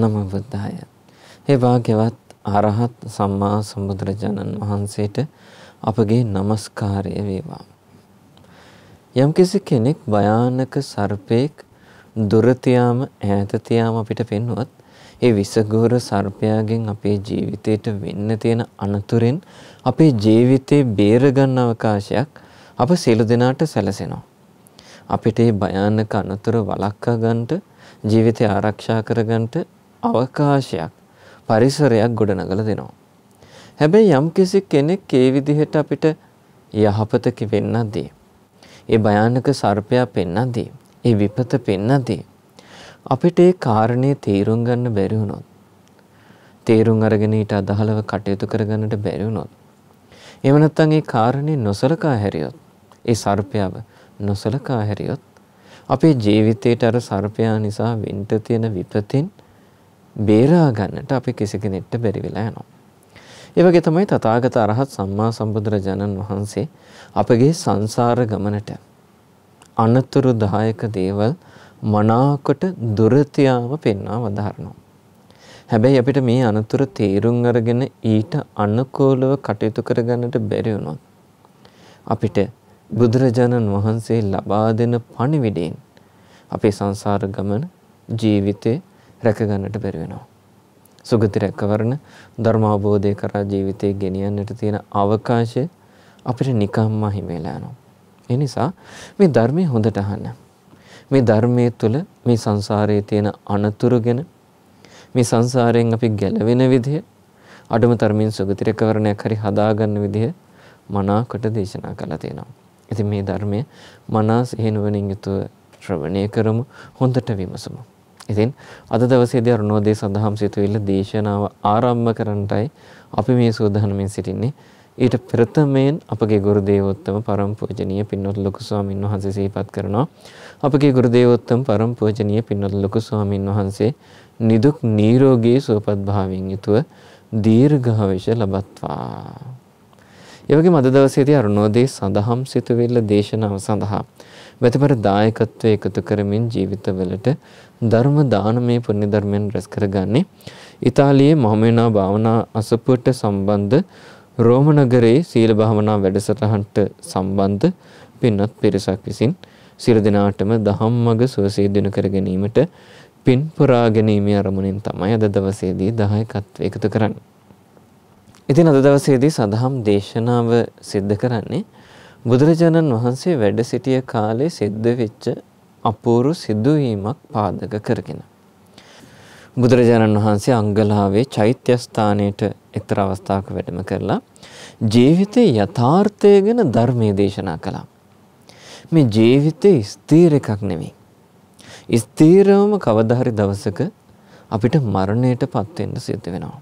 නමවදාය. හේ වාග්‍යවත් අරහත් සම්මා සම්බුදුරජාණන් වහන්සේට අපගේ নমස්කාරය වේවා. යම්කිසි කෙනෙක් භයානක සර්පෙක් දුර තියාම ඈත තියාම අපිට පෙන්වුවත් ඒ විසගෝර සර්පයාගෙන් අපේ ජීවිතයට වෙන්න තියෙන අනතුරෙන් අපේ ජීවිතේ බේරගන්න අවකාශයක් අප සියලු දෙනාට සැලසෙනවා. අපිට මේ භයානක අනතුර වළක්වා ගන්නට ජීවිතය ආරක්ෂා කරගන්නට අවකාශයක් පරිසරයක් ගොඩනගල දෙනවා. හැබැයි යම් කිසි කෙනෙක් ඒ විදිහට අපිට යහපතක වෙන්නදී. ඒ භයානක සර්පයා පෙන්නදී. ඒ විපත පෙන්නදී. අපිට ඒ කාරණය තේරුම් ගන්න බැරි වුණොත්. තේරුම් අරගෙන ඊට අදහලව කටයුතු කරගන්නට බැරි වුණොත්. එහෙම නැත්නම් ඒ කාරණේ නොසලකා හැරියොත්, ඒ සර්පයාව නොසලකා හැරියොත් අපේ ජීවිතේට අර සර්පයා නිසා වෙන්න තියෙන විපතින් බේරා ගන්නට අපි කිසි කෙනෙක්ට බැරි වෙලා යනවා. ඒ වගේ තමයි තථාගත අරහත් සම්මා සම්බුදුරජාණන් වහන්සේ අපගේ සංසාර ගමනට අනතුරුදායක දේවල් මනාකොට දුරතියාම පෙන්වා වදාරනවා. හැබැයි අපිට මේ අනතුරු තේරුම් අරගෙන ඊට අනුකූලව කටයුතු කරගන්නට බැරි වුණොත් අපිට බුදුරජාණන් වහන්සේ ලබා දෙන පණිවිඩයෙන් අපේ සංසාර ගමන ජීවිතේ රැක ගන්නට බැරි වෙනවා. සුගති රැකවරණ ධර්මාවබෝධය කරා ජීවිතේ ගෙනියන්නට තියෙන අවකාශය අපිට නිකම්ම හිමේලා යනවා. ඒ නිසා මේ ධර්මයේ හොඳට අහන්න. මේ ධර්මයේ තුල මේ සංසාරයේ තියෙන අනතුරු ගැන මේ සංසාරයෙන් අපි ගැලවෙන විදිය අඩම තරමින් සුගති රැකවරණයක් හරි හදාගන්න විදිය මනාකොට දේශනා කළා තියෙනවා. ඉතින් මේ ධර්මය මනස හේනුවණින් යුතුව ශ්‍රවණය කරමු හොඳට විමසමු. ඉතින් අද දවසේදී අරුණෝදේ සදහම් සිතුවිල්ල දේශනාව ආරම්භ කරන්නටයි අපි මේ සූදානමින් සිටින්නේ. ඊට ප්‍රථමයෙන් අපගේ ගුරු දේවෝත්තම පරම පූජනීය පින්වත් ලොකු ස්වාමීන් වහන්සේ සිහිපත් කරනවා. අපගේ ගුරු දේවෝත්තම පරම පූජනීය පින්වත් ලොකු ස්වාමීන් වහන්සේ නිදුක් නිරෝගී සුවපත් භාවයෙන් යුතුව දීර්ඝායුෂ ලබත්වා. එවැගේම අද දවසේදී අරුණෝදේ සදහම් සිතුවිල්ල දේශනාව සඳහා වැතපර දායකත්වය එකතු කරමින් ජීවිතවලට ධර්ම දානමය පුණ්‍ය ධර්මයන් රැස් කරගන්නේ ඉතාලියේ මහමෙනා භාවනා අසපුවට සම්බන්ධ රෝම නගරයේ සීල භාවනා වැඩසටහනට සම්බන්ධ පින්වත් පිරිසක් විසින් සියලු දෙනාටම දහම්මග සුවසේ දිනු කර ගැනීමට පින් පුරා ගැනීමේ අරමුණෙන් තමයි අද දවසේදී දායකත්ව එකතු කරන්නේ. ඉතින් අද දවසේදී සදහම් දේශනාව සිද්ධ කරන්නේ බුදුරජාණන් වහන්සේ වැඩ සිටිය කාලේ සිද්ධ වෙච්ච අපූරු සිදුවීමක් පාදක කරගෙන. බුදුරජාණන් වහන්සේ අංගලාවේ චෛත්‍යස්ථානයට එක්තර අවස්ථාවක වැඩම කරලා ජීවිතයේ යථාර්ථය ගැන ධර්මයේ දේශනා කළා. මේ ජීවිතේ ස්ථීර එකක් නෙමෙයි. ස්ථීරවම කවදා හරි දවසක අපිට මරණයට පත් වෙන්න සිද්ධ වෙනවා.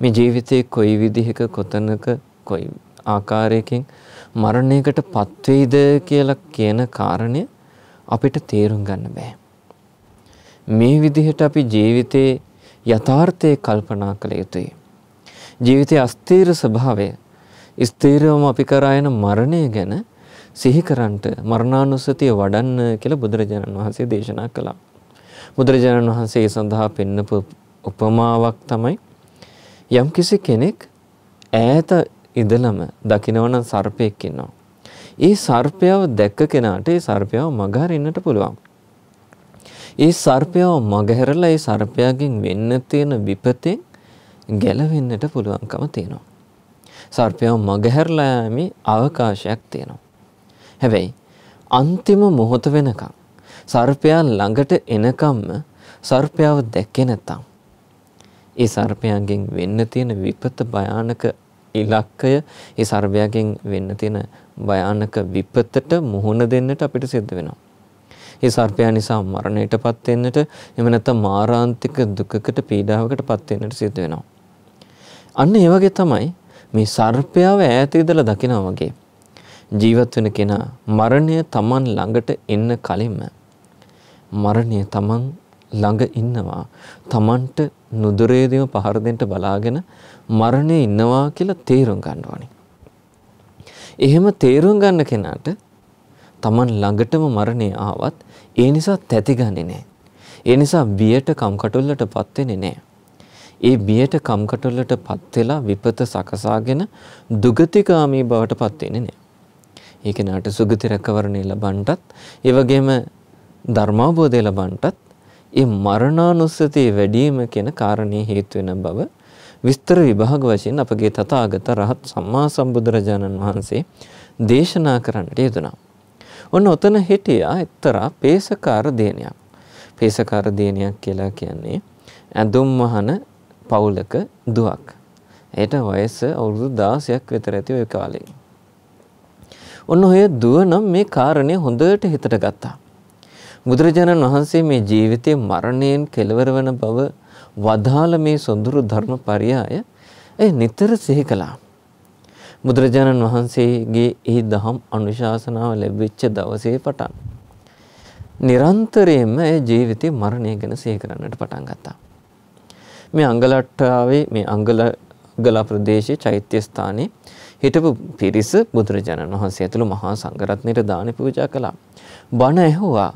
මේ ජීවිතේ කොයි විදිහක කොතනක කොයි ආකාරයකින් මරණයකට පත්වෙයිද කියලා කියන කාරණය අපිට තේරුම් ගන්න බෑ. මේ විදිහට අපි ජීවිතයේ යථාර්ථය කල්පනා කළ යුතුයි. ජීවිතයේ අස්තීර ස්වභාවය ස්ථීරවම අපි කරායන මරණය ගැන සිහිකරන්ට මරණානුස්සතිය වඩන්න කියලා බුදුරජාණන් වහන්සේ දේශනා කළා. බුදුරජාණන් වහන්සේ ඒ සඳහා පෙන්නපු උපමාවක් තමයි යම්කිසි කෙනෙක් ඈත ඉඳලම දකිනවනම් සර්පයෙක් ඉන්නවා. ඒ සර්පයව දැක්ක කෙනාට ඒ සර්පයව මගහරින්නට පුළුවන්. ඒ සර්පයව මගහැරලා ඒ සර්පයාගෙන් වෙන්න තියෙන විපතෙන් ගැලවෙන්නට පුළුවන්කම තියෙනවා. සර්පයව මගහැරලා යෑමේ අවකාශයක් තියෙනවා. හැබැයි අන්තිම මොහොත වෙනකම් සර්පයා ළඟට එනකම්ම සර්පයාව දැක්කේ නැත්තම් ඒ සර්පයාගෙන් වෙන්න තියෙන විපත භයානක ඉලක්කය ඒ සර්වයාගෙන් වෙන්න තියෙන භයානක විපතට මුහුණ දෙන්නට අපිට සිද්ධ වෙනවා. ඒ සර්පයා නිසා මරණයටපත් වෙන්නට එහෙම නැත්නම් මාරාන්තික දුකකට පීඩාවකටපත් වෙන්නට සිද්ධ වෙනවා. අන්න ඒ වගේ තමයි මේ සර්පයාව ඈත ඉඳලා දකිනා වගේ ජීවත් වෙන කෙනා මරණය Taman ළඟට එන්න කලින්ම මරණය Taman ළඟ ඉන්නවා. Tamanට නුදුරේදීම පහර දෙන්න බලාගෙන මරණය ඉන්නවා කියලා තේරුම් ගන්න ඕනේ. එහෙම තේරුම් ගන්න කෙනාට Taman ළඟටම මරණය ආවත් ඒ නිසා තැතිගන්නේ නැහැ. ඒ නිසා බියට කම්කටොල්ලටපත් වෙන්නේ නැහැ. ඒ බියට කම්කටොල්ලටපත් වෙලා විපත සකසාගෙන දුගතිගාමී බවටපත් වෙන්නේ නැහැ. ඒ කෙනාට සුගති රැකවරණය ලබන්නටත් ඒ වගේම ධර්මාභෝධය ලබන්නටත් ඒ මරණානුස්සතිය වැඩි වීම කියන කාරණේ හේතු වෙන බව විස්තර විභාග වශයෙන් අපගේ තථාගත රහත් සම්මා සම්බුදුරජාණන් වහන්සේ දේශනා කරන්නට යෙදුණා. ඔන්න ඔතන හිටියා එක්තරා පේසකාර දේනියක්. පේසකාර දේනියක් කියලා කියන්නේ ඇඳුම් වහන පවුලක දුවක්. එයට වයස අවුරුදු 16ක් විතර ඇති ওই කාලේ. ඔන්න ඔය දුව නම් මේ කාරණේ හොඳට හිතට ගත්තා. බුදුරජාණන් වහන්සේ මේ ජීවිතේ මරණයෙන් කෙලවර වෙන බව වදාළ මේ සොඳුරු ධර්ම පරියාය ඒ නිතර සිහි කළා. බුදුරජාණන් වහන්සේගේ ඒ දහම් අනුශාසනාව ලැබෙච්ච දවසේ පටන්. නිරන්තරයෙන්ම ඒ ජීවිතේ මරණය ගැන සිහි කරන්නට පටන් ගත්තා. මේ අංගලට්ටාවේ මේ අංගල ගලා ප්‍රදේශයේ චෛත්‍ය ස්ථානයේ හිටපු පිරිස බුදුරජාණන් වහන්සේ ඇතුළු මහා සංඝරත්නයට දානි පූජා කළා. බණ ඇහුවා.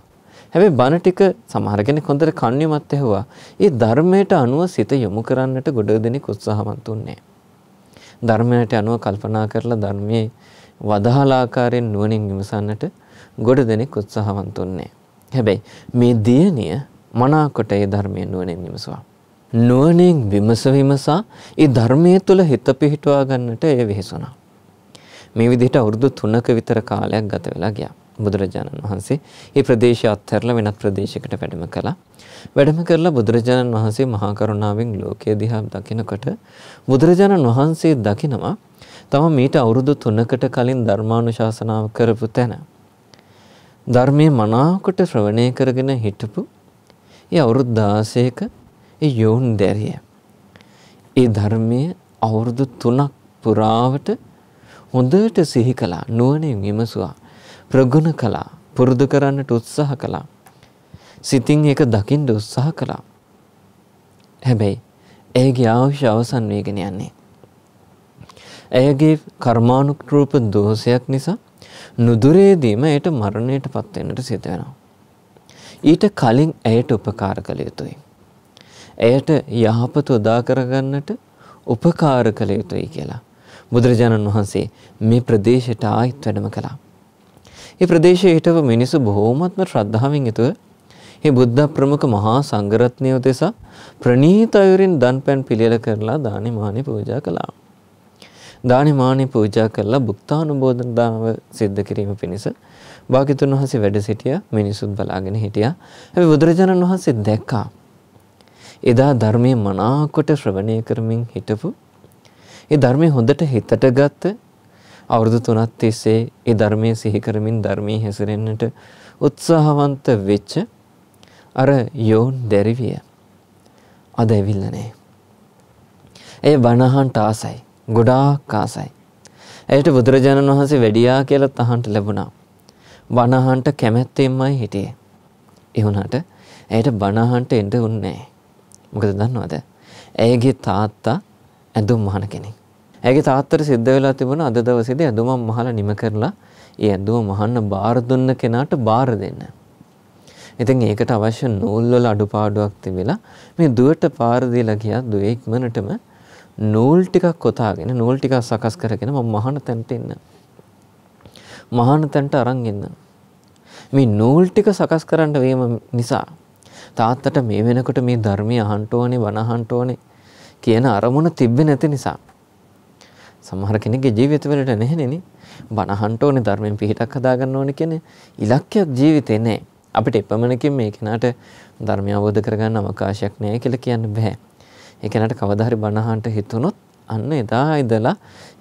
හැබැයි බණ ටික සමහර කෙනෙක් හොඳට කන්‍යමත් ඇහුවා. ඒ ධර්මයට අනුව සිත යොමු කරන්නට ගොඩ දෙනෙක් උත්සාහවන්ත උන්නේ. ධර්මයට අනුව කල්පනා කරලා ධර්මයේ වදහල ආකාරයෙන් නුවණින් විමසන්නට ගොඩ දෙනෙක් උත්සාහවන්ත උන්නේ. හැබැයි මේ දියණිය මනාකොට ඒ ධර්මයේ නුවණින් විමසුවා. නුවණින් විමස විමසා ඒ ධර්මයේ තුල හිත පිහිටුවා ගන්නට එය වෙහෙසුණා. මේ විදිහට අවුරුදු 3ක විතර කාලයක් ගත වෙලා ගියා. බුදුරජාණන් වහන්සේ ඒ ප්‍රදේශය අත්හැරලා වෙනත් ප්‍රදේශයකට වැඩම කළා. වැඩම කරලා බුදුරජාණන් වහන්සේ මහා කරුණාවෙන් ලෝකය දිහා දකිනකොට බුදුරජාණන් වහන්සේ දකිනවා තම මීට අවුරුදු 3කට කලින් ධර්මානුශාසනාව කරපු තැන ධර්මයේ මනාවකට ශ්‍රවණය කරගෙන හිටපු ඒ අවුරුදු 16ක ඒ යෝන් දැරිය. ඒ ධර්මයේ අවුරුදු 3ක් පුරාවට හොඳට සිහි කළා නුවණින් විමසුවා. ප්‍රගුණ කළා. පුරුදු කරන්නට උත්සාහ කළා. සිතින් ඒක දකින්න උත්සාහ කළා. හැබැයි ඇයගේ අවශ්‍ය අවසන් වේගෙන යන්නේ. ඇයගේ කර්මානුරූප දෝෂයක් නිසා නුදුරේදීම ඇයට මරණයට පත් වෙන්නට සිදු වෙනවා. ඊට කලින් ඇයට උපකාර කළ යුතුයි. ඇයට යහපත උදා කරගන්නට උපකාර කළ යුතුයි කියලා බුදුරජාණන් වහන්සේ මේ ප්‍රදේශයට ආයිත් වැඩම කළා. ඒ ප්‍රදේශයේ හිටව මිනිසු බොහෝමත්ම ශ්‍රද්ධාවෙන් යුතුව මේ බුද්ධ ප්‍රමුඛ මහා සංඝරත්නය උදෙසා ප්‍රණීත අයුරින් දන්පැන් පිළියෙල කරලා දානි මානි පූජා කළා. දානි මානි පූජා කරලා භුක්තානුමෝදන දානව සිද්ධ කිරීම පිණිස භාග්‍යතුන් වහන්සේ වැඩ සිටියා මිනිසුත් බලාගෙන හිටියා. හැබැයි බුදුරජාණන් වහන්සේ දැක්කා. එදා ධර්මයේ මනාකොට ශ්‍රවණය කරමින් හිටපු ඒ ධර්මයේ හොඳට හිතට ගත්ත අවුරුදු 3ක් තිස්සේ ඒ ධර්මයේ සිහි කරමින් ධර්මයේ හැසිරෙන්නට උත්සාහවන්ත වෙච්ච අර යෝන් දැරිවිය අද ඇවිල්ලා නැහැ. ඒ බණහන්ට ආසයි. ගොඩාක් ආසයි. ඇයට බුදුරජාණන් වහන්සේ වැඩියා කියලා තහන්ට ලැබුණා. බණහන්ට කැමැත්තෙන්මයි හිටියේ. ඒ වුණාට ඇයට බණහන්ට එන්න උන්නේ නැහැ. මොකද දන්නවද? ඇයගේ තාත්තා ඇඳුම් මහන කෙනෙක්. ඇගේ තාත්තට සිද්ධ වෙලා තිබුණා අද දවසේදී ඇඳුමක් මහලා නිම කරලා ඒ ඇඳුම මහන්න බාර දුන්න කෙනාට බාර දෙන්න. ඉතින් ඒකට අවශ්‍ය නූල් වල අඩුපාඩුවක් තිබිලා මේ දුවට පාර දීලා ගියා දුවේ ඉක්මනටම නූල් ටිකක් කොතාගෙන නූල් ටිකක් සකස් කරගෙන මම මහාන තැනට එන්න. මහාන තැනට අරන් එන්න. මේ නූල් ටික සකස් කරන්න වීම නිසා තාත්තට මේ වෙනකොට මේ ධර්මය අහන්න ඕනේ, බණ අහන්න ඕනේ කියන අරමුණ තිබ්බේ නැති නිසා සමහර කෙනෙක්ගේ ජීවිතවලට නැහෙනේ බණ අහන්න ඕනේ ධර්මයෙන් පිටක් හදාගන්න ඕනේ කියන ඉලක්කයක් ජීවිතේ නැහැ. අපිට එපමණකින් මේ කෙනාට ධර්මය අවබෝධ කරගන්න අවකාශයක් නැහැ කියලා කියන්න බෑ. ඒ කෙනාට කවදා හරි බණ අහන්න හිතුනොත් අන්න එදා ඉඳලා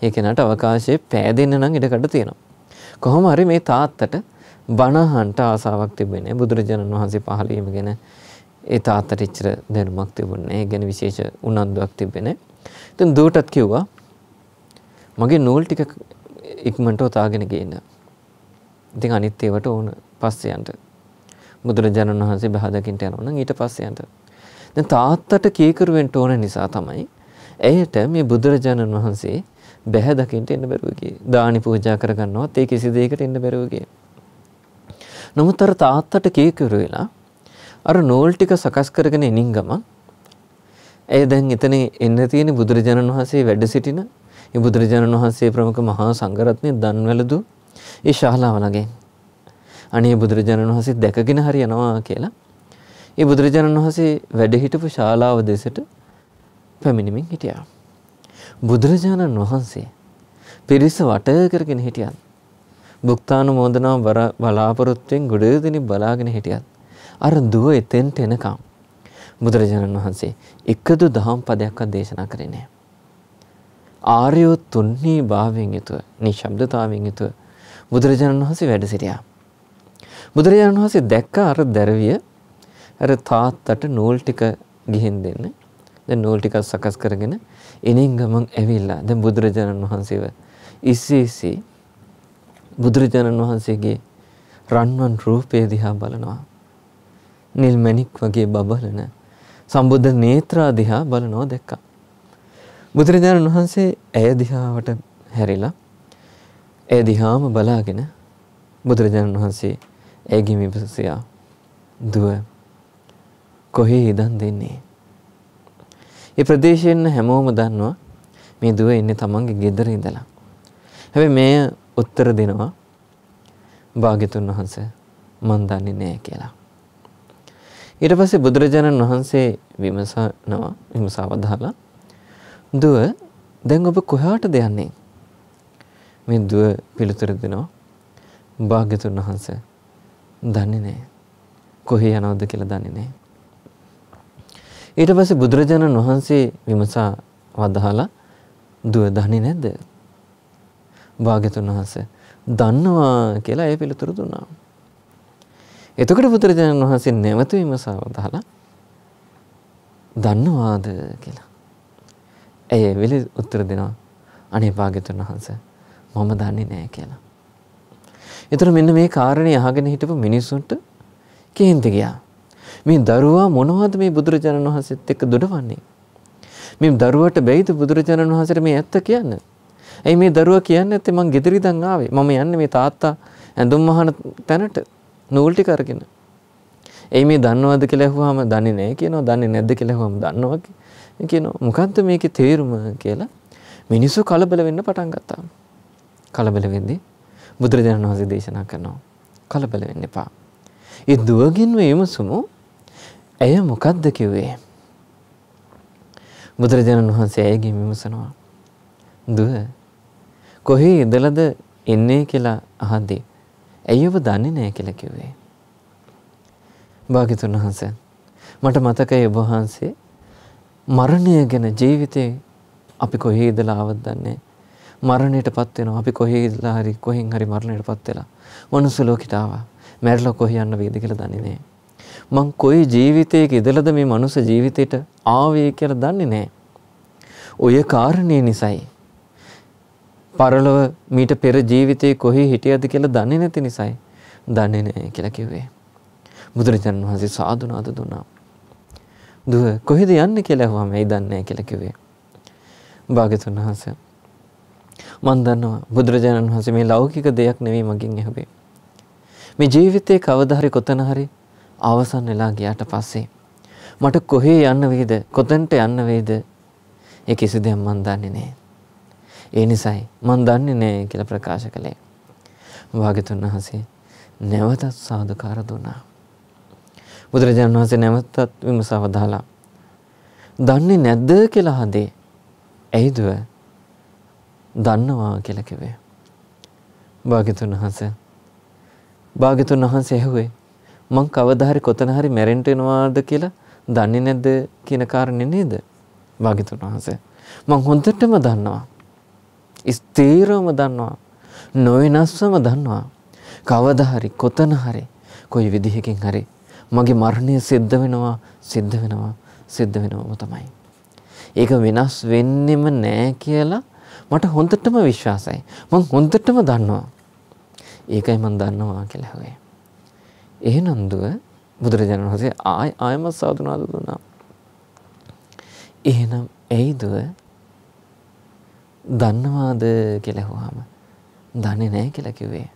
ඒ කෙනාට අවකාශයේ පෑදෙන්න නම් ඉඩකඩ තියෙනවා. කොහොම හරි මේ තාත්තට බණ අහන්න ආසාවක් තිබෙන්නේ බුදුරජාණන් වහන්සේ පහළ වීම ගැන ඒ තාත්තට ඉච්චර දැනුමක් තිබුණේ නැහැ. ඒ ගැන විශේෂ උනන්දුවක් තිබෙන්නේ නැහැ. ඉතින් දුවටත් කිව්වා මගේ නූල් ටික ඉක්මනට උතාගෙන ගේන්න. ඉතින් අනිත් ඒවට ඕන පස්සේ යන්න. බුදුරජාණන් වහන්සේ බහදකින්ට යනවා නම් ඊට පස්සේ යන්න. දැන් තාත්තට කීකරුවෙන්න ඕන නිසා තමයි ඇයට මේ බුදුරජාණන් වහන්සේ බැහැ දකින්ට එන්න බැරුව ගියේ. දානි පූජා කරගන්නවත් ඒ කිසි දෙයකට එන්න බැරුව ගියේ. නමුත් අර තාත්තට කීකරු වෙලා අර නෝල් ටික සකස් කරගෙන එනින් ගමන් ඇය දැන් එතන එන්න තියෙන බුදුරජාණන් වහන්සේ වැඩ සිටින ඒ බුදුරජාණන් වහන්සේ ප්‍රමුඛ මහා සංඝරත්නය දන්වැළදු ඒ ශාලාව ළඟේ. අනේ බුදුරජාණන් වහන්සේ දැකගෙන හරි යනවා කියලා. ඒ බුදුරජාණන් වහන්සේ වැඩ හිටපු ශාලාව දෙසට පැමිණෙමින් හිටියා. බුදුරජාණන් වහන්සේ පිරිස වට කරගෙන හිටියත් භුක්තානුමෝදනාව බලාපොරොත්තුෙන් ගොඩදිනි බලාගෙන හිටියත් අර දුව එතෙන්ට එනකම් බුදුරජාණන් වහන්සේ එකදු දහම් පදයක්වත් දේශනා කරේ නැහැ. ආර්යෝ තුන්හි භාවයෙන් යුතුව නිශ්ශබ්දතාවයෙන් යුතුව බුදුරජාණන් වහන්සේ වැඩ සිටියා. බුදුරජාණන් වහන්සේ දැක්ක අර දැරවිය අර තාත්තට නූල් ටික ගිහින් දෙන්න. දැන් නූල් ටිකක් සකස් කරගෙන එනින් ගමන් ඇවිල්ලා දැන් බුදුරජාණන් වහන්සේව ඉස්සෙසි බුදුරජාණන් වහන්සේගේ රන්වන් රූපය දිහා බලනවා. නිල් මණික් වගේ බබලන සම්බුද්ධ නේත්‍රා දිහා බලනවා දැක්කා. බුදුරජාණන් වහන්සේ ඇය දිහාවට හැරිලා ඇය දිහාම බලාගෙන බුදුරජාණන් වහන්සේ ඇයගේ මිපසියා දුව කොහේ ඉඳන් දෙන්නේ? ඒ ප්‍රදේශයෙන් හැමෝම දන්නවා මේ දුව ඉන්නේ තමන්ගේ ගෙදර ඉඳලා. හැබැයි මේ උත්තර දෙනවා භාග්‍යතුන් වහන්සේ මන් දන්නේ නැහැ කියලා. ඊට පස්සේ බුදුරජාණන් වහන්සේ විමසනවා විමසවදාලා දුව දැන් ඔබ කොහාටද යන්නේ? මේ දුව පිළිතුරු දෙනවා. භාග්‍යතුන් වහන්සේ දන්නේ නැහැ. කොහේ යනවද කියලා දන්නේ නැහැ. ඊට පස්සේ බුදුරජාණන් වහන්සේ විමසා වදහලා දුව දන්නේ නැද්ද? භාග්‍යතුන් වහන්සේ දන්නවා කියලා ඒ පිළිතුරු දුන්නා. එතකොට බුදුරජාණන් වහන්සේ නැවත විමසා වදහලා දන්නවාද කියලා ඇය වෙලි උත්තර දෙනවා අනේ භාග්‍යතුන් වහන්සේ මම දන්නේ නැහැ කියලා. ඒතර මෙන්න මේ කාරණේ අහගෙන හිටපු මිනිසුන්ට කේන්ති ගියා. මේ දරුවා මොනවද මේ බුදුරජාණන් වහන්සේත් එක්ක දොඩවන්නේ? මේ දරුවට බැයිද බුදුරජාණන් වහන්සේට මේ ඇත්ත කියන්න? ඇයි මේ දරුවා කියන්නේ නැත්තේ මං ගෙදර ඉඳන් ආවේ? මම යන්නේ මේ තාත්තා ඇඳුම් මහන තැනට නූල් ටික අරගෙන. ඇයි මේ දන්නවද කියලා ඇහුවාම දන්නේ නැහැ කියනවා. දන්නේ නැද්ද කියලා ඇහුවාම දන්නවා කියලා. කියනවා මොකද්ද මේකේ තේරුම කියලා මිනිස්සු කලබල වෙන්න පටන් ගත්තා. කලබල වෙද්දී බුදුරජාණන් වහන්සේ දේශනා කරනවා කලබල වෙන්න එපා. ඒ දුවගින්ම එමසුමු ඇය මොකද්ද කිව්වේ? බුදුරජාණන් වහන්සේ ඇයගෙන් විමසනවා. දුව කොහේ ඉඳලද එන්නේ කියලා අහද්දී ඇයව දන්නේ නැහැ කියලා කිව්වේ. භාග්‍යතුන් වහන්සේ මට මතකයි ඔබ වහන්සේ මරණය ගැන ජීවිතේ අපි කොහේ ඉඳලා ආවද දන්නේ මරණයටපත් වෙනවා අපි කොහේ ඉඳලා හරි කොහෙන් හරි මරණයටපත් වෙලා මනුස්ස ලෝකෙට ආවා මැරිලා කොහේ යන්න වේද කියලා දන්නේ නැහැ මං කොයි ජීවිතයක ඉඳලද මේ මනුස්ස ජීවිතයට ආවේ කියලා දන්නේ නැහැ ඔය කාරණේ නිසයි පරලොව මීට පෙර ජීවිතේ කොහේ හිටියද කියලා දන්නේ නැති නිසයි දන්නේ නැහැ කියලා කිව්වේ බුදුරජාණන් වහන්සේ සාදුනාද දුන්නා දුව කොහෙද යන්නේ කියලා ඇහුවම එයි දන්නේ නැහැ කියලා කිව්වේ. භාග්‍යතුන් වහන්සේ මම දන්නවා බුදුරජාණන් වහන්සේ මේ ලෞකික දෙයක් නෙවෙයි මගෙන් ඇහුවේ. මේ ජීවිතේ කවදා හරි කොතන හරි අවසන් වෙලා ගියාට පස්සේ මට කොහේ යන්න වේද කොතෙන්ට යන්න වේද ඒ කිසි දෙයක් මම දන්නේ නැහැ. ඒ නිසායි මම දන්නේ නැහැ කියලා ප්‍රකාශ කළේ. භාග්‍යතුන් වහන්සේ නැවතත් සාදුකාර දුන්නා. බුදුරජාණන් වහන්සේ නැවතත් විමසව දාලා. දන්නේ නැද්ද කියලා හදේ. ඇයිදව? දන්නවා කියලා කිව්වේ. භාග්‍යතුන් වහන්සේ භාග්‍යතුන් වහන්සේ ඇහුවේ මං කවදා හරි කොතන හරි මැරෙන්න වෙනවාද කියලා දන්නේ නැද්ද කියන කාරණේ නේද? භාග්‍යතුන් වහන්සේ මං හොඳටම දන්නවා. ස්ථීරවම දන්නවා. නොවෙනස්වම දන්නවා. කවදා හරි කොතන හරි කොයි විදිහකින් හරි මගේ මරණය සිද්ධ වෙනවා සිද්ධ වෙනවා සිද්ධ වෙනවම තමයි. ඒක වෙනස් වෙන්නෙම නෑ කියලා මට හොඳටම විශ්වාසයි. මං හොඳටම දන්නවා. ඒකයි මං දන්නවා කියලා හැවේ. එහෙනම් දුව බුදුරජාණන් වහන්සේ ආය ආයම සාදුනාද දුනා. එහෙනම් ඇයි දුව දන්නවාද කියලා හුවාම දන්නේ නැහැ කියලා කිව්වේ.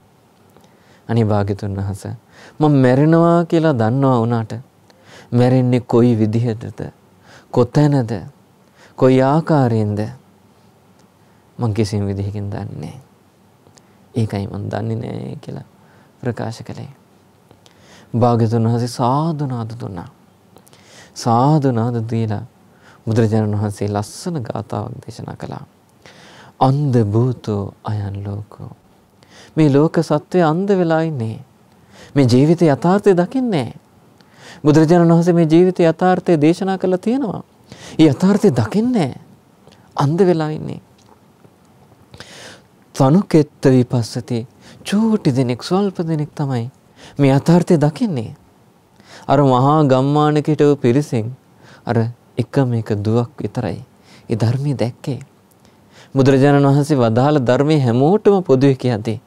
අනිභාග්‍යතුන් වහන්ස. මම මැරෙනවා කියලා දන්නවා වුණාට මැරෙන්නේ කොයි විදිහටද? කොතැනද? කොයි ආකාරයෙන්ද? මං කිසිම විදිහකින් දන්නේ ඒකයි මං දන්නේ නෑ කියලා ප්‍රකාශ කළේ. භාග්‍යතුන් වහන්සේ සාදු නාද දුන්නා. සාදු නාද දීලා බුදුරජාණන් වහන්සේ ලස්සන ගාතාවක් දේශනා කළා. අන්ධ භූතෝ අයන් ලෝකෝ මේ ලෝක සත්වය අන්ධ වෙලා ඉන්නේ. මේ ජීවිත යථාර්ථය දකින්නේ බුදුරජාණන් වහන්සේ මේ ජීවිත යථාර්ථය දේශනා කළා තියෙනවා. ඒ යථාර්ථය දකින්නේ අන්ධ වෙලා ඉන්නේ. තනුකෙත්ත විපස්සති චූටි දෙනෙක් ස්වල්ප දෙනෙක් තමයි මේ යථාර්ථය දකින්නේ. අර මහා ගම්මානක හිටව පිරිසෙන් අර එකම එක දුවක් විතරයි ඒ ධර්මයේ දැක්කේ. බුදුරජාණන් වහන්සේ වදාළ ධර්මයේ හැමෝටම පොදුවේ කියද්දී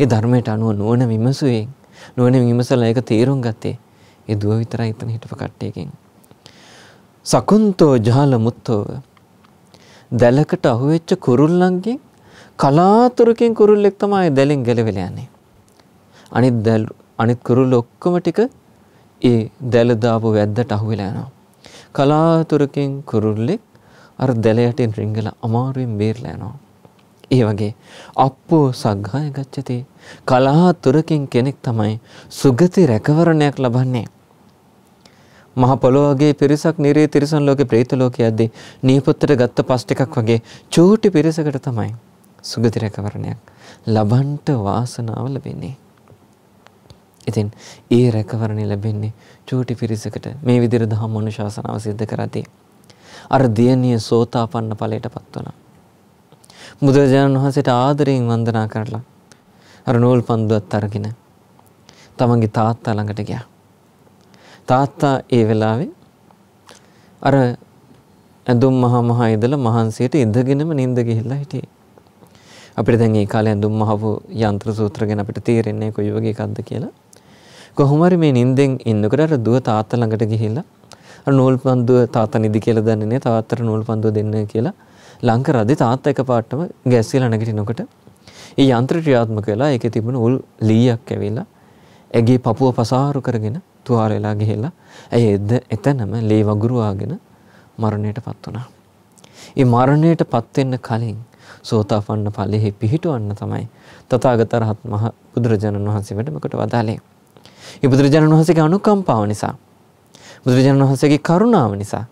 ඒ ධර්මයට අනුව නුවණ විමසුවෙන් නුවණ විමසලා ඒක තේරුම් ගත්තේ ඒ දුව විතරයි එතන හිටපු කට්ටියකින්. සකුන්තෝ ජාල මුත්තෝව දැලකට අහුවෙච්ච කුරුල්ලන්ගෙන් කලාතුරකින් කුරුල්ලෙක් තමයි දැලෙන් ගැලවිලා යන්නේ. අනිත් දැල් අනිත් කුරුල්ල ඔක්කොම ටික ඒ දැල දාපු වැද්දට අහුවෙලා යනවා. කලාතුරකින් කුරුල්ලෙක් අර දැල යටින් රිංගලා අමාරුවෙන් බේරලා යනවා. ඒ වගේ අප්පෝ සග්ගාය ගච්ඡති කලහතුරකින් කෙනෙක් තමයි සුගති රැකවරණයක් ලබන්නේ. මහ පොළොවගේ පිරිසක් නිරේ තිරිසන් ලෝකේ ප්‍රේත ලෝකයේදී නියපොත්තට ගත්ත පස් ටිකක් වගේ චූටි පිරිසකට තමයි සුගති රැකවරණයක් ලබන්ට වාසනාව ලැබෙන්නේ. ඉතින් ඒ රැකවරණය ලැබෙන්නේ චූටි පිරිසකට මේ විදිහට ධම්ම අනුශාසනාව සිද්ධ කරදී අර දියණිය සෝතාපන්න ඵලයටපත් වුණා. බුදුරජාණන් වහන්සේට ආදරයෙන් වන්දනා කරලා අර නූල් පන්දුවත් අරගෙන තමන්ගේ තාත්තා ළඟට ගියා. තාත්තා ඒ වෙලාවේ අර ඇඳුම් මහා මහා ඉඳලා මහන්සියට ඉඳගෙනම නිින්ද ගිහිල්ලා හිටියේ. අපිට දැන් ඒ කාලේ ඇඳුම් මහව යන්ත්‍ර සූත්‍ර ගැන අපිට තේරෙන්නේ කොයි වගේ එකක්ද කියලා. කොහොම හරි මේ නිින්දෙන් ඉන්නකොට අර දුව තාත්තා ළඟට ගිහිල්ලා අර නූල් පන්දුව තාත්තා නිදි කියලා දන්නේ නැහැ. තාත්තට නූල් පන්දුව දෙන්න කියලා ලං කරද්දි තාත්තා එකපාරටම ගෑස් කියලා නැගිටිනකොට ඒ යන්ත්‍ර ක්‍රියාත්මක වෙලා ඒකේ තිබුණ උල් ලීයක් ඇවිල්ලා ඇගේ පපුව පසාරු කරගෙන තුවාල වෙලා ගිහිල්ලා ඇය එතනම ලේ වගුරුවාගෙන මරණයටපත් වුණා. ඒ මරණයටපත් වෙන්න කලින් සෝතාපන්න ඵලෙහි පිහිටවන්න තමයි තථාගත රහත් මහ බුදුරජාණන් වහන්සේ වැඩම කොට වදාළේ. ඒ බුදුරජාණන් වහන්සේගේ අනුකම්පාව නිසා බුදුරජාණන් වහන්සේගේ කරුණාව නිසා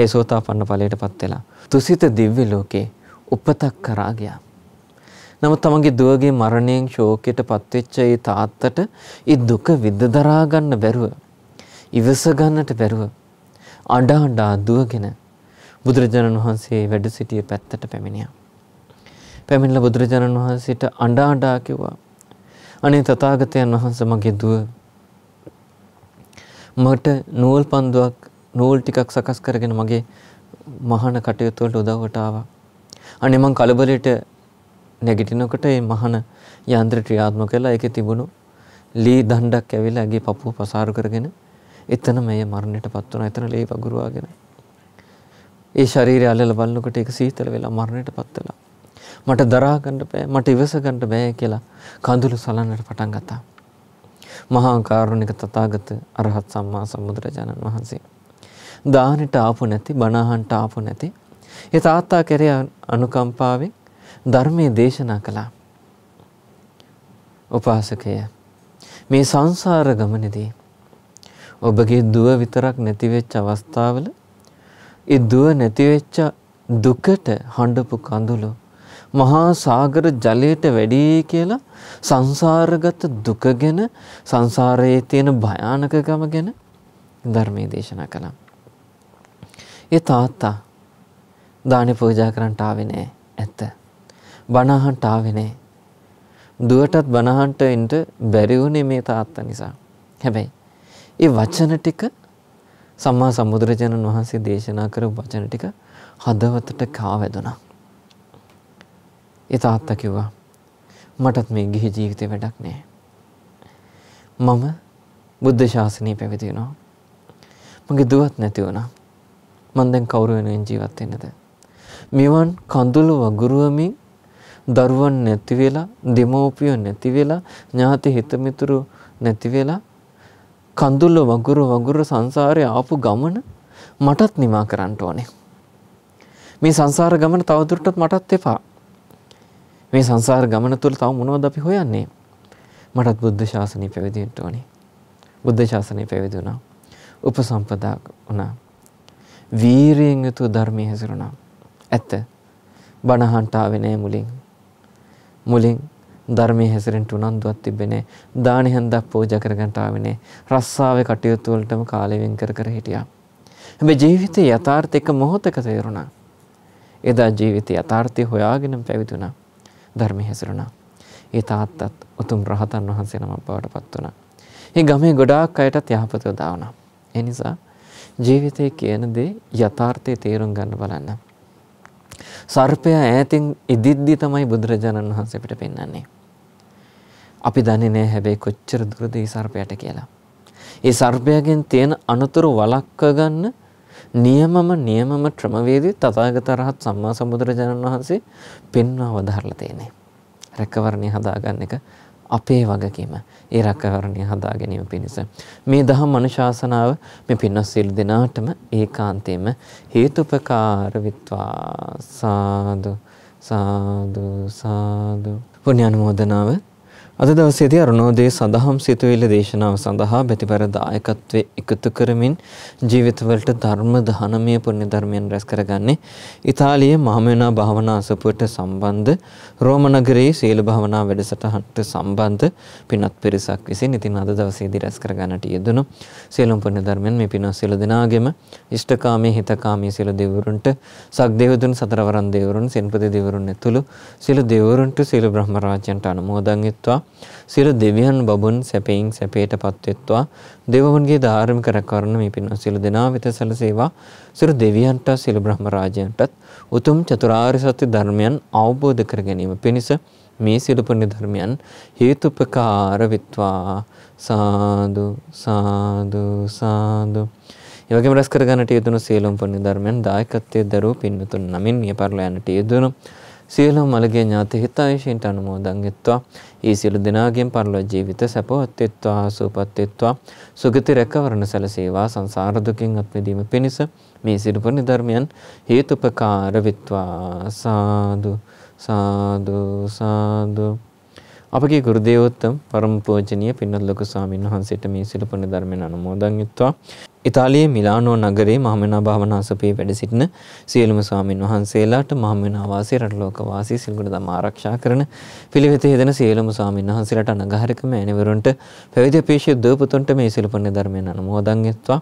ඒ සෝතාපන්න ඵලයටපත් වෙලා තුසිත දිව්‍ය ලෝකේ උපතක් කරා ගියා. නමුත් තමන්ගේ දුවගේ මරණයෙන් ශෝකයට පත්වෙච්ච ඒ තාත්තට ඒ දුක විඳ දරා ගන්න බැරුව ඉවස ගන්නට බැරුව අඬා අඬා දුවගෙන බුදුරජාණන් වහන්සේ වැඩ සිටිය පැත්තට පැමිණියා. පැමිණලා බුදුරජාණන් වහන්සේට අඬා අඬා කිව්වා. අනේ තථාගතයන් වහන්සේ මගේ දුව මට නූල් පන්දුවක් නූල් ටිකක් සකස් කරගෙන මගේ මහාන කටයුතු වලට උදව්වට ආවා. අනේ මං කලබලෙට නැගිටිනකොට මේ මහාන යන්ත්‍ර ක්‍රියාත්මක වෙලා ඒකේ තිබුණු ලී දණ්ඩක් ඇවිල්ලා ඇගේ පපුව පසාරු කරගෙන එතන මේ මරණයටපත් වුණා. එතන ලේ වගුරුවාගෙන. ඒ ශරීරය අල්ලලා බලනකොට ඒක සීතල වෙලා මරණයටපත් වෙලා. මට දරා ගන්න බෑ. මට ඉවස ගන්න බෑ කියලා කඳුළු සලන්නට පටන් ගත්තා. මහා කරුණික තථාගත අරහත් සම්මා සම්බුදුරජාණන් වහන්සේ දානෙට ආපු නැති බණහන්ට ආපු නැති ඒ තාත්තා කෙරේ අනුකම්පාවෙන් ධර්මයේ දේශනා කළා. උපාසකය මේ සංසාර ගමනේදී ඔබගේ දුව විතරක් නැති වෙච්ච අවස්ථාවල ඒ දුව නැති වෙච්ච දුකට හඬපු කඳුළු මහා සාගර ජලයට වැඩි කියලා සංසාරගත දුක ගැන සංසාරයේ තියෙන භයානකකම ගැන ධර්මයේ දේශනා කළා. ඒ තාත්තා දානි පූජා කරන්නට ආවේ නෑ ඇත්ත. බණහන්ට ආවේ නෑ. දුවටත් බණහන්ට එන්න බැරි වුණේ මේ තාත්තා නිසා. හැබැයි ඒ වචන ටික සම්මා සම්බුදුරජාණන් වහන්සේ දේශනා කරපු වචන ටික හදවතට කාවැදුනා. ඒ තාත්තා කිව්වා මටත් මේ ගිහි ජීවිතේ වැඩක් නෑ. මම බුද්ධ ශාසනය පැවිදි වෙනවා. මගේ දුවත් නැති වුණා. මම දැන් කවුරු වෙනුවෙන් ජීවත් වෙන්නද? මෙවන් කඳුළු වගුරුවමින් දරුවන් නැති වෙලා, දෙමෝපියෝ නැති වෙලා, ඥාති හිතමිතුරු නැති වෙලා කඳුළු වගුරු වගුරු සංසාරේ ආපු ගමන මටත් නිමා කරන්න ඕනේ. මේ සංසාර ගමන තවදුරටත් මටත් එපා. මේ සංසාර ගමන තුළ තව මොනවද අපි හොයන්නේ? මටත් බුද්ධ ශාසනය පැවිදි වෙන්න ඕනේ. බුද්ධ ශාසනය පැවිදි වුණා. උපසම්පදා වුණා. වීරියෙන් යුතුව ධර්මයේ හැසිරුණා. ඇත්ත. බණහන්ට ආවේ නෑ මුලින්. මුලින් ධර්මයේ හැසිරෙන්න උනන්දුවක් තිබෙන්නේ නෑ. දානි හන්දක් පූජා කරගන්න ආවේ නෑ. රස්සාවේ කටයුතු වලටම කාලෙ වෙන් කර කර හිටියා. හැබැයි ජීවිතයේ යථාර්ථය එක මොහොතක තේරුණා. එදා ජීවිතයේ යථාර්ථය හොයාගෙනම පැවිදි වුණා. ධර්මයේ හැසිරුණා. ඒ තාත්තත් උතුම් රහතන් වහන්සේ නමක් බවට පත් වුණා. ඒ ගමේ ගොඩාක් අයටත් යහපත උදා වුණා. ඒ නිසා ජීවිතය කියන දේ යථාර්ථයේ තේරුම් ගන්න බලන්න. සර්පයා ඈතින් ඉදිද්දි තමයි බුදුරජාණන් වහන්සේ අපිට පෙන්වන්නේ. අපි දන්නේ නැහැ හැබැයි කොච්චර දුරද මේ සර්පයාට කියලා. ඒ සර්පයාගෙන් තියෙන අනතුරු වළක්ව ගන්න නියමම නියමම ක්‍රමවේදය තථාගත රහත් සම්මා සම්බුදුරජාණන් වහන්සේ පෙන්වව දාලා තියෙනවා. රැකවරණේ හදාගන්න එක අපේ වගකීම ඒ රැකවරණය හදා ගැනීම පිණිස මේ දහම් අනුශාසනාව මේ පින්වත් සියලු දෙනාටම ඒකාන්තයෙන්ම හේතුපකාර විත්වා සාදු සාදු සාදු පුණ්‍ය අනුමೋದනාව අද දවසේදී අරුණෝදේ සඳහම් සිතුවිලි දේශනාව සඳහා බැතිපර දායකත්වයේ එකතු කරමින් ජීවිතවලට ධර්ම දානමය පුණ්‍ය ධර්මයන් රැස් කරගන්නේ ඉතාලියේ මහමෙවනා භාවනා අසපුවට සම්බන්ධ රෝම නගරයේ සීල භාවනා වැඩසටහනට සම්බන්ධ පින්වත් පිරිසක් විසින් ඉතින් අද දවසේදී රැස් කරගන්නට යෙදුණු සීලම් පුණ්‍ය ධර්මයන් මේ පින්වත් සීල දෙනාගෙම ඉෂ්ඨකාමී හිතකාමී සීල දෙවරුන්ට සක්දේවදුන් සතරවරන් දෙවරුන් සෙන්පති දෙවරුන් ඇතුළු සීල දෙවරුන්ට සීල බ්‍රහ්ම රාජ්‍යන්ට අනුමෝදන් වෙත්වා සියලු දෙවියන් බබුන් සැපයෙන් සැපයටපත් වෙත්වා දෙවවන්ගේ ධාර්මික රැකවරණ මේ පින්වත් සියලු දෙනා වෙත සැලසේවා සියලු දෙවියන්ට සියලු බ්‍රහ්ම රාජයන්ටත් උතුම් චතුරාර්ය සත්‍ය ධර්මයන් අවබෝධ කර ගැනීම පිණිස මේ සියලු පුණ්‍ය ධර්මයන් හේතුපකාර වෙත්වා සාදු සාදු සාදු එවගේම රැස් කර ගන්නට යෙදුණු සියලුම පුණ්‍ය ධර්මයන් දායකත්වයේ දරුව පින්නතුන් නමින් මිය පරලෝ යන්නට යෙදුණු සියලුම මළගේ ඥාති හිතයිෂින්ට අනුමෝදන් වෙත්වා. ඒ සියලු දෙනාගෙන් පරලොව ජීවිත සැපවත් වෙත්වා, සූපත් වෙත්වා. සුගති රැකවරණ සැලසේවා සංසාර දුකින් අත් මිදීම පිණිස මේ සිරුපරණ ධර්මයන් හේතුපකාර වෙත්වා. සාදු සාදු සාදු අපගේ ගුරු දේවෝත්තම පරම පූජනීය පින්වත් ලොකු ස්වාමීන් වහන්සේට මේ සිළුපණ ධර්මයෙන් අනුමෝදන් වෙත්වා. ඉතාලියේ මිලානෝ නගරේ මහමෙනා භාවනා සපේ වැඩ සිටින සියලුම ස්වාමින් වහන්සේලාට මහමෙනා වාසී රටලෝක වාසී සිල්ගුණ දම ආරක්ෂා කරන පිළිවෙත යෙදෙන සියලුම ස්වාමින් වහන්සේලාට අනගහරික මෑණිවරුන්ට පැවිදි අපේක්ෂිත දූපතුන්ට මේ සිල්පුණ්‍ය ධර්මයෙන් අනුමෝදන් වෙත්වා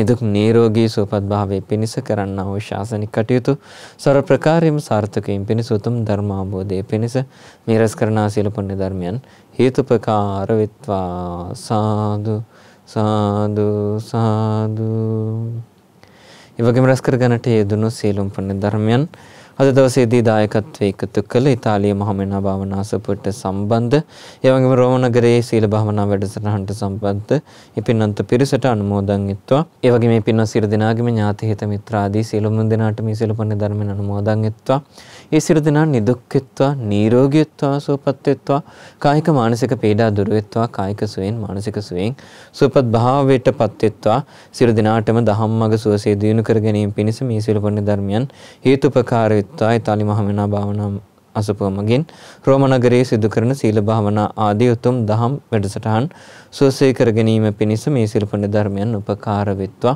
නිදුක් නිරෝගී සුවපත් භාවයේ පිණිස කරන්නා වූ ශාසනික කටයුතු ਸਰව ප්‍රකාරයෙන්ම සාර්ථකයෙන් පිණිස උතුම් ධර්ම අවබෝධයේ පිණිස මේ රැස් කරනා සිල්පුණ්‍ය ධර්මයන් හේතුපකාර වෙත්වා සාදු සාදු සාදු ඒ වගේම රැස් කර ගන්නට යෙදුණු සියලුම පුණ්‍ය ධර්මයන් අද දවසේදී දායකත්වයේ එකතු කළ ඉතාලිය මහමෙනා භාවනා සපුවට සම්බන්ධ ඒ වගේම රෝම නගරයේ සීල භාවනා වැඩසටහනට සම්බන්ධ මේ පින්නන්ත පිරිසට අනුමෝදන් එත්වා ඒ වගේම මේ පින්වත් සියලු දෙනාගේම ඥාති හිත මිත්‍රාදී සියලුම දෙනාට මේ සියලුපන්නේ ධර්මයෙන් අනුමෝදන් එත්වා ඒ සියලු දෙනා නිදුක් එත්වා නිරෝගී එත්වා සුවපත් එත්වා කායික මානසික පීඩා දුර එත්වා කායික සුවයෙන් මානසික සුවයෙන් සුවපත් භාවයට පත් එත්වා සියලු දෙනාටම ධම්මග සුවසේ දිනු කර ගැනීම පිණිස මේ සියලු පන්නේ ධර්මයන් හේතුපකාරී යුත්තා ඉතාලි මහමෙනා භාවනා අසපුවමගින් රෝමනගරයේ සිදු කරන සීල භාවනා ආදී උතුම් දහම් වැඩසටහන් සුවසේ කර ගැනීම පිණිස මේ සිල්පණ ධර්මයන් උපකාර වෙත්වා.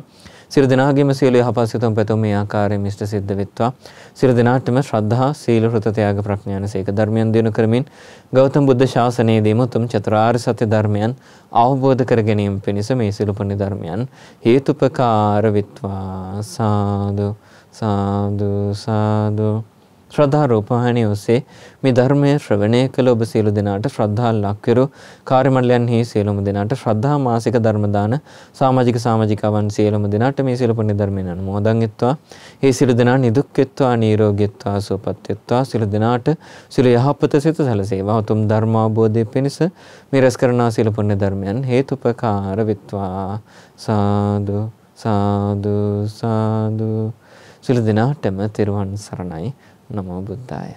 සියලු දෙනාගේම සියලු යහපත් සිතුම් පැතුම් මේ ආකාරයෙන් මිෂ්ඨ සිද්ධ වෙත්වා. සියලු දෙනාටම ශ්‍රද්ධා, සීල, හෘත ත්‍යාග, ප්‍රඥාන සේක ධර්මයන් දිනු කරමින් ගෞතම බුද්ධ ශාසනයේදීම උතුම් චතුරාර්ය සත්‍ය ධර්මයන් අවබෝධ කර ගැනීම පිණිස මේ සිල්පණ ධර්මයන් හේතුපකාර වෙත්වා. සාදු සාදු සාදු ශ්‍රද්ධා රූපවාහිනිය ඔස්සේ මේ ධර්මය ශ්‍රවණය කළ ඔබ සියලු දෙනාට ශ්‍රද්ධා ලක්විරු කාර්යමණ්ඩලයන්හි සියලුම දෙනාට ශ්‍රද්ධා මාසික ධර්ම දාන සමාජික සමාජිකවන් සියලුම දෙනාට මේ සියලු පුණ්‍ය ධර්මයන් අනුමෝදන් වෙත්වා. මේ සියලු දෙනා නිදුක්වෙත්වා නිරෝගීත්වා සුවපත්වෙත්වා සියලු දෙනාට සියලු යහපත සිත සැලසේවා. උතුම් ධර්ම අවබෝධය පිණිස මේ රැස් කරනා සියලු පුණ්‍ය ධර්මයන් හේතුපකාර වෙත්වා. සාදු සාදු සාදු සියලු දෙනාටම තෙරුවන් සරණයි නමෝ බුද්ධාය